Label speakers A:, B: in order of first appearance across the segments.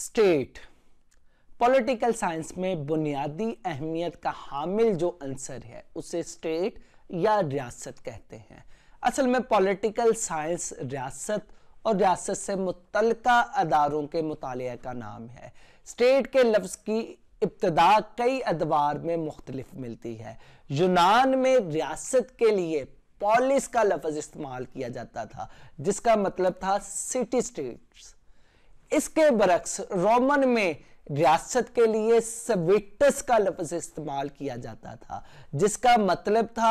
A: state political science में बुनियादी अहमियत का हामिल जो आंसर है उसे स्टेट या रियासत कहते हैं असल में पॉलिटिकल साइंस रियासत और रियासत से मुतल अदारों के मुताल का नाम है स्टेट के लफ्ज़ की इब्तदा कई अदवार में मुख्तलिफ मिलती है यूनान में रियासत के लिए पॉलिस का लफ्ज़ इस्तेमाल किया जाता था जिसका मतलब था सिटी स्टेट्स इसके बरक्स रोमन में रियासत के लिए सविटस का लफ्ज इस्तेमाल किया जाता था जिसका मतलब था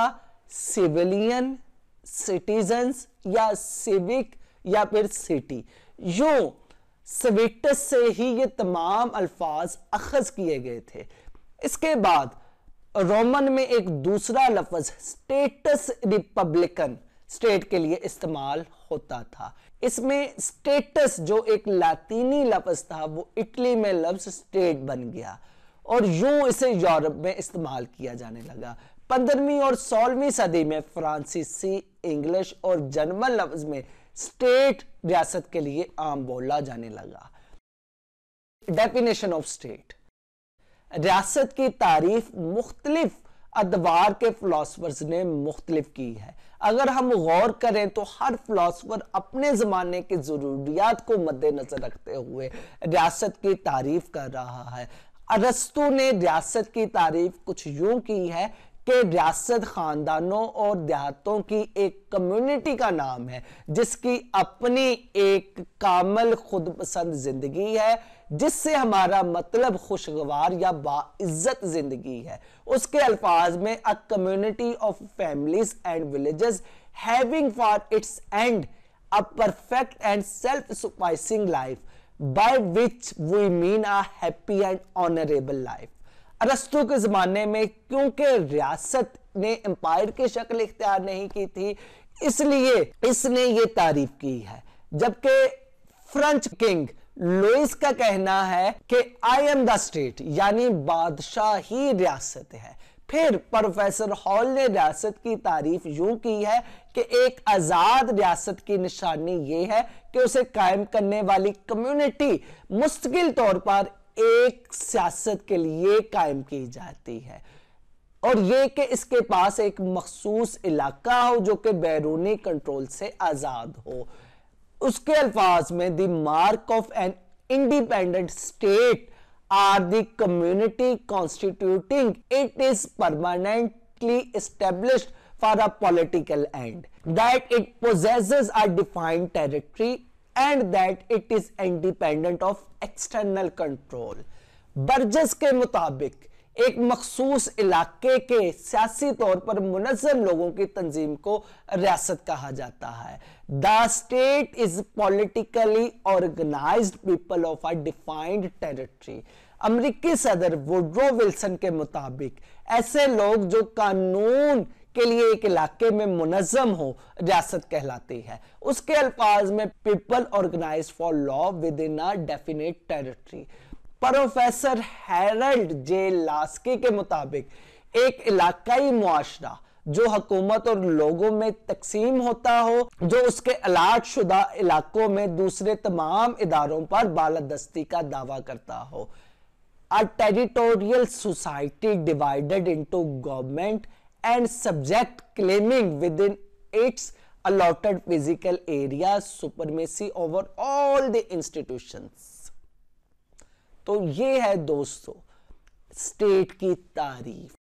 A: सिविलियन सिटीजन या सिविक या फिर सिटी यो सविटस से ही ये तमाम अल्फाज अखज किए गए थे इसके बाद रोमन में एक दूसरा लफ्ज स्टेटस रिपब्लिकन स्टेट के लिए इस्तेमाल होता था इसमें स्टेटस जो एक लातीनी लफ्ज था वो इटली में लफ्ज स्टेट बन गया और यूं इसे यूरोप में इस्तेमाल किया जाने लगा पंद्रहवीं और सोलहवीं सदी में फ्रांसीसी इंग्लिश और जर्मन लफ्ज में स्टेट रियासत के लिए आम बोला जाने लगा डेफिनेशन ऑफ स्टेट रियासत की तारीफ मुख्तलिफ अदवार के फिलोसफर्स ने मुख्तलिफ की है अगर हम गौर करें तो हर फिलोसफर अपने ज़माने की ज़रूरियात को मद्देनज़र रखते हुए रियासत की तारीफ कर रहा है अरस्तु ने रियासत की तारीफ कुछ यूं की है के रियासत खानदानों और देहातों की एक कम्युनिटी का नाम है जिसकी अपनी एक कामल खुदपसंद जिंदगी है जिससे हमारा मतलब खुशगवार या बाइज्जत जिंदगी है उसके अल्फाज में a community of families and villages having for its end a perfect and self sufficing life by which we mean a happy and honourable life अरस्तु के ज़माने में क्योंकि रियासत ने एम्पायर की शक्ल इख्तियार नहीं की थी इसलिए इसने ये तारीफ की है जबकि फ्रेंच किंग लुइस का कहना है कि आई एम द स्टेट यानी बादशाह ही रियासत है फिर प्रोफेसर हॉल ने रियासत की तारीफ यूं की है कि एक आज़ाद रियासत की निशानी यह है कि उसे कायम करने वाली कम्युनिटी मुस्तकिल तौर पर एक सियासत के लिए कायम की जाती है और ये कि इसके पास एक मखसूस इलाका हो जो कि बैरूनी कंट्रोल से आज़ाद हो उसके अल्फाज में the mark of an independent state are the community constituting it is permanently establish for a political and that it possesses a defined territory and that it is independent of external control Burgess के मुताबिक एक मखसूस इलाके के सियासी तौर पर मुनजम लोगों की तंजीम को रियासत कहा जाता है the state is politically organize people of a defined territory अमरीकी सदर वुड्रो विल्सन के मुताबिक ऐसे लोग जो कानून के लिए एक इलाके में मुनजम हो रियासत कहलाती है उसके अल्फाज में people organize for law within a definite territory professor Harold J Laski के मुताबिक एक इलाकाई मुआरा जो हकूमत और लोगों में तकसीम होता हो जो उसके अलाट शुदा इलाकों में दूसरे तमाम इदारों पर बालादस्ती का दावा करता हो a territorial society divided into government and subject claiming within its allotted physical area supremacy over all the institution तो ये है दोस्तों स्टेट की तारीफ